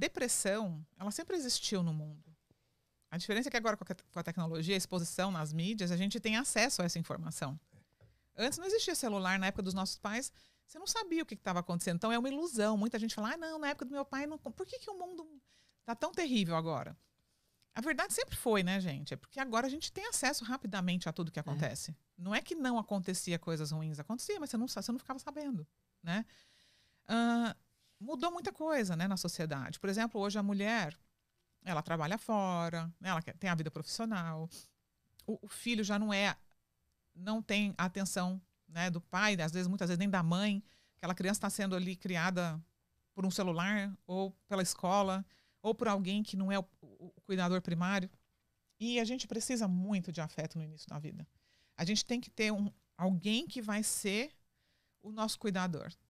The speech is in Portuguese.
depressão, ela sempre existiu no mundo. A diferença é que agora com a tecnologia, a exposição nas mídias, a gente tem acesso a essa informação. Antes não existia celular, na época dos nossos pais, você não sabia o que estava acontecendo. Então é uma ilusão. Muita gente fala, ah, não, na época do meu pai, não... por que, que o mundo está tão terrível agora? A verdade sempre foi, né, gente? É porque agora a gente tem acesso rapidamente a tudo que é. acontece. É. Não é que não acontecia coisas ruins, acontecia, mas você não, você não ficava sabendo, né? Uh, mudou muita coisa né, na sociedade. Por exemplo, hoje a mulher ela trabalha fora, né, ela tem a vida profissional, o, o, filho já não é, não tem a atenção né, do pai, às vezes, muitas vezes nem da mãe. Aquela criança está sendo ali criada por um celular, ou pela escola, ou por alguém que não é o, o, o cuidador primário. E a gente precisa muito de afeto no início da vida. A gente tem que ter um, alguém que vai ser o nosso cuidador.